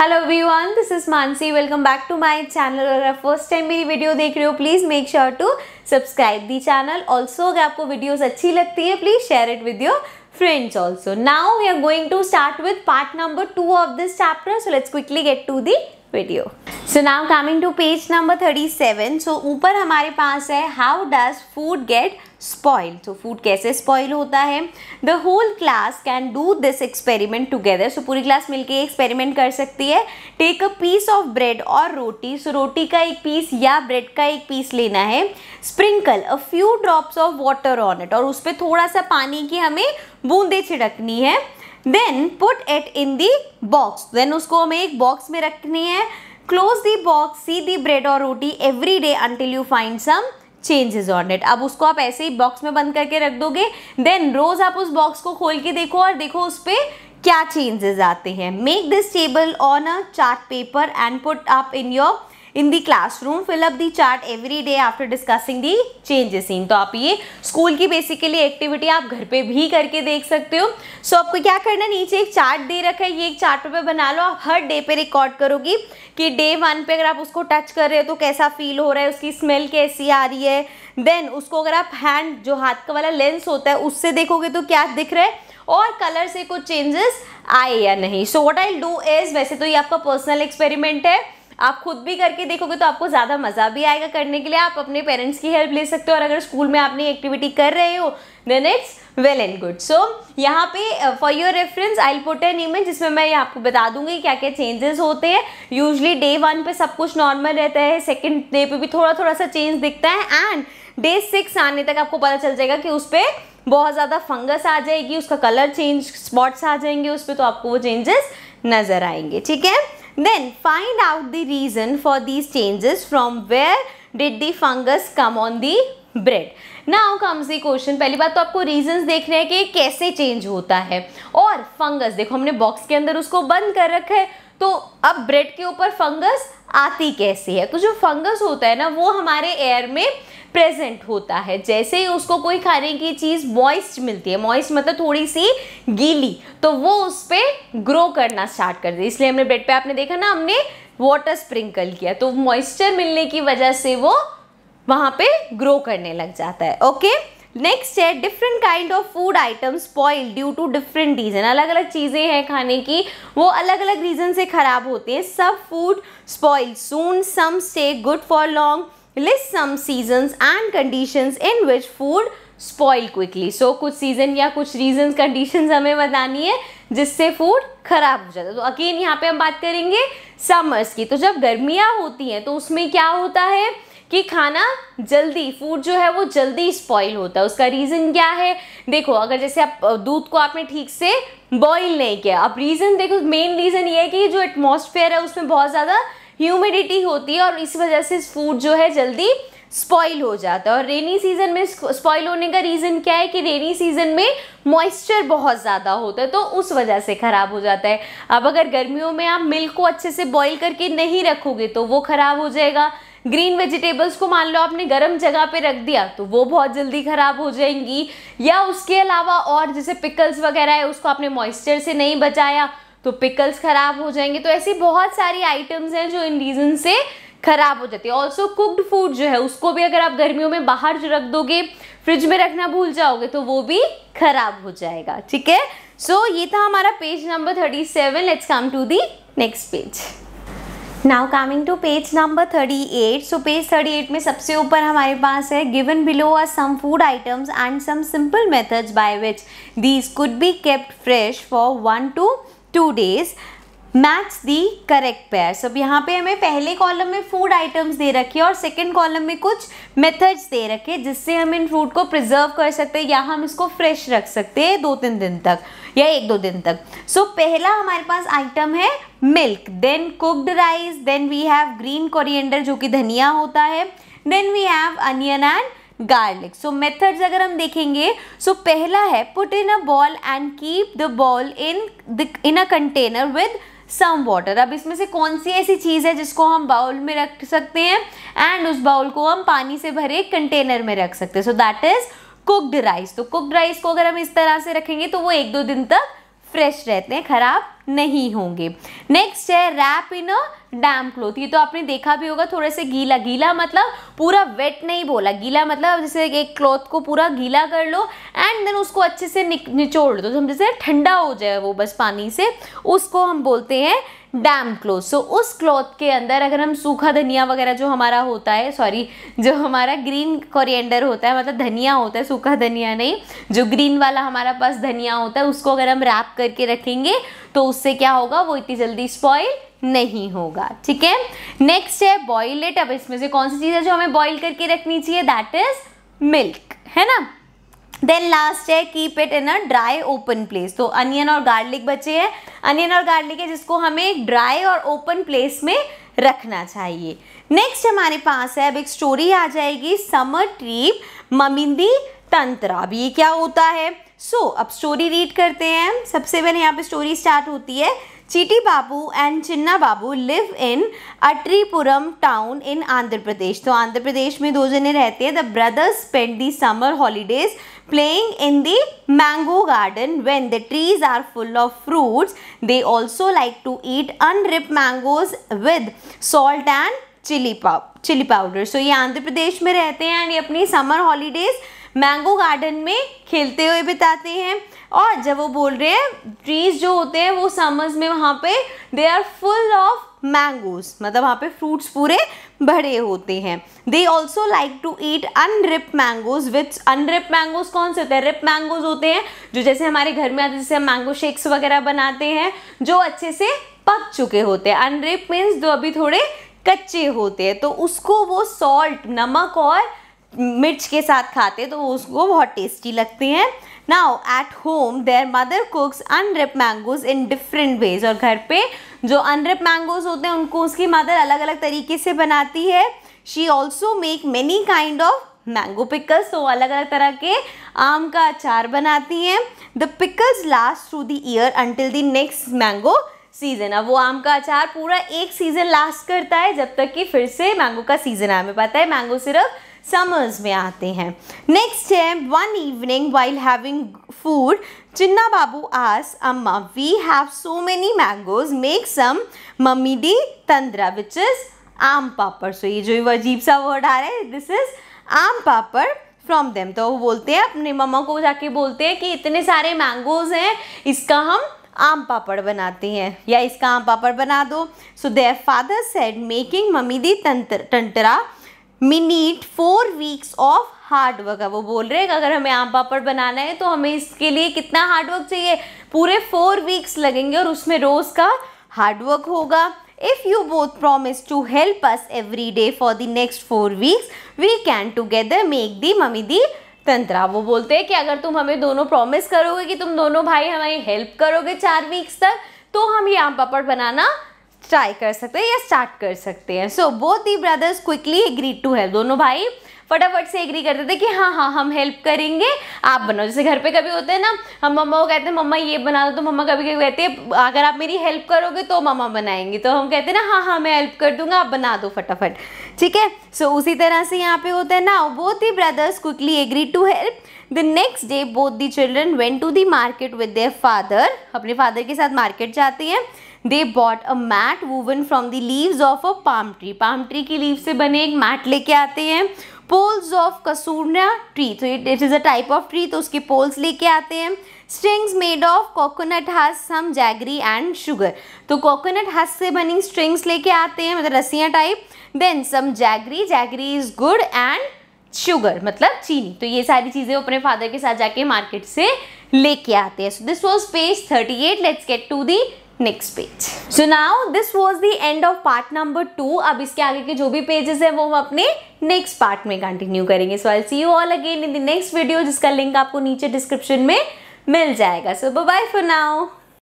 Hello everyone this is Mansi welcome back to my channel अगर आप first time मेरी video देख रहे हो please make sure to subscribe the channel also अगर आपको वीडियोस अच्छी लगती है please share it with your friends also. Now we are going to start with part number 2 of this chapter. So let's quickly get to the video. So now coming to page number 37. So ऊपर हमारे पास है how does food get spoil तो food कैसे spoil होता है the whole class can do this experiment together so पूरी class मिलके एक्सपेरिमेंट कर सकती है take a piece of bread और रोटी सो so, रोटी का एक पीस या ब्रेड का एक पीस लेना है sprinkle a few drops of water on it और उस पर थोड़ा सा पानी की हमें बूंदे छिड़कनी है then put it in the box then उसको हमें एक बॉक्स में रखनी है close the box see the bread और रोटी every day until you find some changes on it अब उसको आप ऐसे ही बॉक्स में बंद करके रख दोगे देन रोज आप उस बॉक्स को खोल के देखो और देखो उस पर क्या चेंजेस आते हैं make this table on a chart paper and put up in your in the classroom fill up the chart every day after discussing the changes in तो आप ये स्कूल की बेसिकली एक्टिविटी आप घर पे भी करके देख सकते हो सो so, आपको क्या करना नीचे एक चार्ट दे रखा है ये एक चार्ट पे बना लो आप हर डे पे रिकॉर्ड करोगी कि डे वन पे अगर आप उसको टच कर रहे हो तो कैसा फील हो रहा है उसकी स्मेल कैसी आ रही है देन उसको अगर आप हैंड जो हाथ का वाला लेंस होता है उससे देखोगे तो क्या दिख रहा है और कलर से कुछ चेंजेस आए या नहीं so what I do is वैसे तो ये आपका पर्सनल एक्सपेरिमेंट है आप खुद भी करके देखोगे तो आपको ज़्यादा मज़ा भी आएगा करने के लिए आप अपने पेरेंट्स की हेल्प ले सकते हो और अगर स्कूल में आपने एक्टिविटी कर रहे हो then it's well and good so यहाँ पे for your reference I put an image जिसमें मैं आपको बता दूंगी क्या क्या चेंजेस होते हैं यूजली डे वन पे सब कुछ नॉर्मल रहता है सेकेंड डे पे भी थोड़ा थोड़ा सा चेंज दिखता है एंड डे सिक्स आने तक आपको पता चल जाएगा कि उस पर बहुत ज़्यादा फंगस आ जाएगी उसका कलर चेंज स्पॉट्स आ जाएंगे उस पर तो आपको वो चेंजेस नज़र आएंगे ठीक है Then find out the reason for these changes from where did the fungus come on the bread. Now comes the question पहली बात तो आपको रीजंस देखने हैं कि कैसे चेंज होता है और फंगस देखो हमने बॉक्स के अंदर उसको बंद कर रखा है तो अब ब्रेड के ऊपर फंगस आती कैसे है तो जो फंगस होता है ना वो हमारे एयर में प्रेजेंट होता है जैसे ही उसको कोई खाने की चीज़ मॉइस्ट मिलती है मॉइस्ट मतलब थोड़ी सी गीली तो वो उस पर ग्रो करना स्टार्ट कर दी इसलिए हमने बेड पे आपने देखा ना हमने वाटर स्प्रिंकल किया तो मॉइस्चर मिलने की वजह से वो वहाँ पे ग्रो करने लग जाता है ओके नेक्स्ट है different kind of food item spoil due to different reason अलग अलग चीज़ें हैं खाने की वो अलग अलग रीज़न से ख़राब होते हैं सब food spoil soon some stay good for long list some seasons and conditions in which food spoil quickly so कुछ सीज़न या कुछ रीजन कंडीशन हमें बतानी है जिससे फूड ख़राब हो जाता है तो अगेन यहाँ पे हम बात करेंगे समर्स की तो जब गर्मियाँ होती हैं तो उसमें क्या होता है कि खाना जल्दी फूड जो है वो जल्दी स्पॉइल होता है उसका रीज़न क्या है देखो अगर जैसे आप दूध को आपने ठीक से बॉईल नहीं किया अब रीज़न देखो मेन रीज़न ये है कि जो एटमोसफेयर है उसमें बहुत ज़्यादा ह्यूमिडिटी होती है और इस वजह से फूड जो है जल्दी स्पॉइल हो जाता है और रेनी सीजन में स्पॉइल होने का रीज़न क्या है कि रेनी सीजन में मॉइस्चर बहुत ज़्यादा होता है तो उस वजह से ख़राब हो जाता है अब अगर गर्मियों में आप मिल्क को अच्छे से बॉईल करके नहीं रखोगे तो वो ख़राब हो जाएगा ग्रीन वेजिटेबल्स को मान लो आपने गर्म जगह पे रख दिया तो वो बहुत जल्दी ख़राब हो जाएंगी या उसके अलावा और जैसे पिकल्स वगैरह है उसको आपने मॉइस्चर से नहीं बचाया तो पिकल्स ख़राब हो जाएंगे तो ऐसी बहुत सारी आइटम्स हैं जो इन रीज़न से ख़राब हो जाती है ऑल्सो कुकड फूड जो है उसको भी अगर आप गर्मियों में बाहर रख दोगे फ्रिज में रखना भूल जाओगे तो वो भी ख़राब हो जाएगा ठीक है सो so, ये था हमारा page number thirty seven let's come to the next page now coming to page number 38 so page 38 में सबसे ऊपर हमारे पास है given below are some food items and some simple methods by which these could be kept fresh for one to two days match the correct pair सब यहाँ पे हमें पहले कॉलम में फूड आइटम्स दे रखे और सेकेंड कॉलम में कुछ मेथड्स दे रखे जिससे हम इन फ्रूट को प्रिजर्व कर सकते हैं या हम इसको फ्रेश रख सकते हैं दो तीन दिन तक या एक दो दिन तक सो so, पहला हमारे पास आइटम है milk then cooked rice then we have green coriander जो कि धनिया होता है then we have onion and garlic so methods अगर हम देखेंगे सो so पहला है put in a ball and keep the ball in in a container with some water अब इसमें से कौन सी ऐसी चीज़ है जिसको हम बाउल में रख सकते हैं एंड उस बाउल को हम पानी से भरे कंटेनर में रख सकते हैं so that is cooked rice तो कुकड राइस को अगर हम इस तरह से रखेंगे तो वो एक दो दिन तक फ्रेश रहते हैं ख़राब नहीं होंगे नेक्स्ट है wrap in a damp cloth ये तो आपने देखा भी होगा थोड़े से गीला गीला मतलब पूरा वेट नहीं बोला गीला मतलब जैसे एक क्लॉथ को पूरा गीला कर लो एंड देन उसको अच्छे से निचोड़ दो तो जैसे ठंडा हो जाए वो बस पानी से उसको हम बोलते हैं डैम क्लोथ सो उस क्लॉथ के अंदर अगर हम सूखा धनिया वगैरह जो हमारा होता है सॉरी जो हमारा ग्रीन कोरिएंडर होता है मतलब धनिया होता है सूखा धनिया नहीं जो ग्रीन वाला हमारा पास धनिया होता है उसको अगर हम रैप करके रखेंगे तो उससे क्या होगा वो इतनी जल्दी स्पॉइल नहीं होगा ठीक है नेक्स्ट है बॉइल इट अब इसमें से कौन सी चीज़ है जो हमें बॉइल करके रखनी चाहिए दैट इज मिल्क है ना देन लास्ट है keep it in a dry open place तो अनियन और गार्लिक बचे हैं अनियन और गार्लिक है जिसको हमें ड्राई और ओपन प्लेस में रखना चाहिए नेक्स्ट हमारे पास है अब एक स्टोरी आ जाएगी समर ट्रीप ममिंदी तंत्र अब ये क्या होता है सो so, अब स्टोरी रीड करते हैं सबसे पहले यहाँ पे स्टोरी स्टार्ट होती है Chitti Babu and Chinna Babu live in Atripuram town in Andhra Pradesh तो आंध्र प्रदेश में दो जने रहते हैं the brothers spend the summer holidays playing in the mango garden when the trees are full of fruits. They also like to eat unripe mangoes with salt and chili, powder chili powder. So ye andhra pradesh mein rehte hain and ye apni summer holidays mango garden में खेलते हुए बिताते हैं और जब वो बोल रहे हैं ट्रीज जो होते हैं वो समर्स में वहाँ पे they are full of mangoes मतलब वहाँ पे फ्रूट्स पूरे भरे होते हैं they also like to eat unripe mangoes with unripe mangoes कौन से होते हैं रिप मैंगोज होते हैं जो जैसे हमारे घर में आते हैं जैसे हम मैंगो शेक्स वगैरह बनाते हैं जो अच्छे से पक चुके होते हैं अनरिप मीन्स जो अभी थोड़े कच्चे होते हैं तो उसको वो सॉल्ट नमक और मिर्च के साथ खाते तो उसको बहुत टेस्टी लगती हैं now at home their mother cooks unripe mangoes in different ways और घर पे जो अनरिप मैंगोज होते हैं उनको उसकी मदर अलग अलग तरीके से बनाती है she also make many kind of mango pickles तो अलग अलग तरह के आम का अचार बनाती हैं the pickles last through the year until the next mango season अब वो आम का अचार पूरा एक सीज़न लास्ट करता है जब तक कि फिर से मैंगो का सीज़न हमें पता है मैंगो सिर्फ समर्स में आते हैं नेक्स्ट है one evening while having food Chinna Babu आस Amma we have so many mangoes make some mamidi tandra which is आम पापड़ सो ये जो अजीब सा वर्ड आ रहा है दिस इज आम पापड़ फ्रॉम देम तो वो बोलते हैं अपने मम्मा को जाके बोलते हैं कि इतने सारे मैंगोज हैं इसका हम आम पापड़ बनाते हैं या इसका आम पापड़ बना दो so their father said making mamidi tandra tandra मी need four weeks of hard work है वो बोल रहे हैं अगर हमें आम पापड़ बनाना है तो हमें इसके लिए कितना हार्ड वर्क चाहिए पूरे फोर वीक्स लगेंगे और उसमें रोज़ का हार्ड वर्क होगा if you both promise to help us every day for the next four weeks we can together make the mamidi tandra वो बोलते हैं कि अगर तुम हमें दोनों प्रॉमिस करोगे कि तुम दोनों भाई हमारी हेल्प करोगे चार वीक्स तक तो हम ये आम पापड़ बनाना ट्राई कर सकते हैं या स्टार्ट कर सकते हैं so both the brothers quickly agree to help दोनों भाई फटाफट से एग्री करते थे कि हाँ हाँ हम हेल्प करेंगे आप बनाओ जैसे घर पे कभी होते हैं ना हम मम्मा को कहते हैं मम्मा ये बना दो तो मम्मा कभी कभी कहते हैं अगर आप मेरी हेल्प करोगे तो मम्मा बनाएंगी तो हम कहते हैं ना हाँ हाँ मैं हेल्प कर दूंगा आप बना दो फटाफट ठीक है सो उसी तरह से यहाँ पे होता है ना both the brothers quickly agree to help the next day both the children went to the market with their father अपने फादर के साथ मार्केट जाती हैं they bought a mat woven from the leaves of a palm tree palm tree की लीव से बने एक मैट लेके आते हैं पोल्स ऑफ कसूरना ट्री तो it it is a type of tree तो उसके पोल्स लेके आते हैं strings made of coconut husk some jaggery and sugar तो कोकोनट हस से बनी स्ट्रिंग्स लेके आते हैं मतलब रस्सियाँ type then some jaggery jaggery is गुड एंड शुगर मतलब चीनी तो ये सारी चीज़ें वो अपने फादर के साथ जाके मार्केट से लेके आते हैं so this was page thirty eight let's get to the next page so now this was the end of part number two अब इसके आगे के जो भी पेजेस है वो हम अपने नेक्स्ट पार्ट में कंटिन्यू करेंगे so I see you all again in the next video जिसका लिंक आपको नीचे डिस्क्रिप्शन में मिल जाएगा सो बाय फॉर नाउ